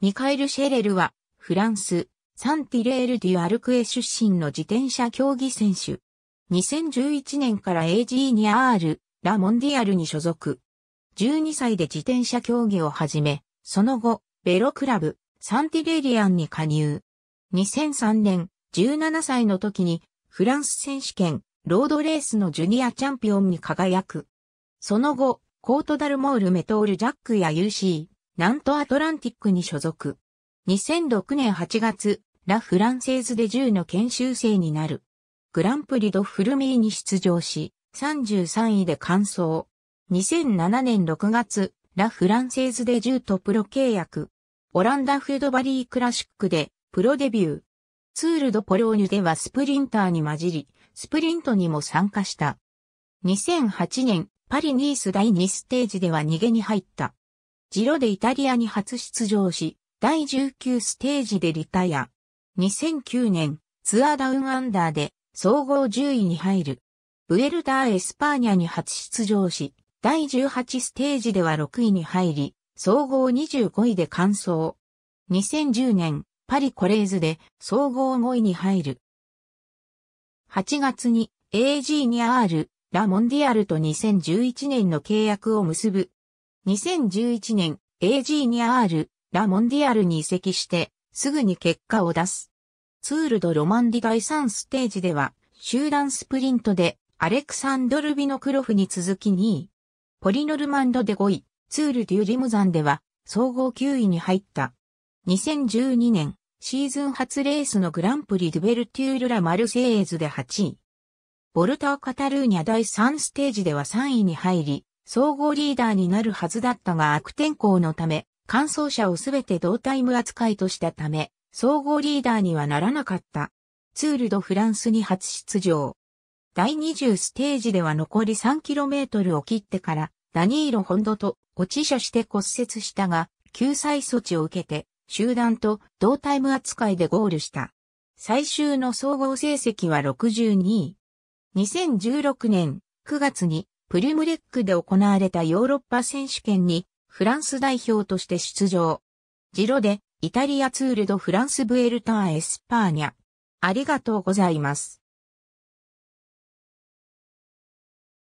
ミカエル・シェレルは、フランス、サンティレール・デュ・アルクエ出身の自転車競技選手。2011年から a g ー r ラ・モンディアルに所属。12歳で自転車競技を始め、その後、ベロクラブ、サンティレリアンに加入。2003年、17歳の時に、フランス選手権、ロードレースのジュニアチャンピオンに輝く。その後、コートダルモールメトールジャックや UC、ントアトランティックに所属。2006年8月、ラ・フランセーズで10の研修生になる。グランプリド・フルミーに出場し、33位で完走。2007年6月、ラ・フランセーズで10とプロ契約。オランダフードバリークラシックでプロデビュー。ツール・ド・ポローニュではスプリンターに混じり、スプリントにも参加した。2008年、パリ・ニース第2ステージでは逃げに入った。ジロでイタリアに初出場し、第19ステージでリタイア。2009年、ツアーダウンアンダーで、総合10位に入る。ブエルダーエスパーニャに初出場し、第18ステージでは6位に入り、総合25位で完走。2010年、パリコレーズで総合5位に入る。8月に AG にル・ラ・モンディアルと2011年の契約を結ぶ2011年 a g に r ラ・モンディアルに移籍して、すぐに結果を出す。ツール・ド・ロマンディ第3ステージでは、集団スプリントでアレクサンドル・ビノクロフに続き2位。ポリノルマンドで5位、ツール・デュ・リムザンでは、総合9位に入った。2012年、シーズン初レースのグランプリ・ドゥベルテュール・ラ・マルセイエーズで8位。ボルター・カタルーニャ第3ステージでは3位に入り、総合リーダーになるはずだったが悪天候のため、乾燥者をすべて同タイム扱いとしたため、総合リーダーにはならなかった。ツールドフランスに初出場。第20ステージでは残り 3km を切ってから、ダニーロ・ホンドと落ち者して骨折したが、救済措置を受けて、集団と同タイム扱いでゴールした。最終の総合成績は62位。2016年9月にプリムレックで行われたヨーロッパ選手権にフランス代表として出場。ジロでイタリアツールドフランスブエルターエスパーニャ。ありがとうございます。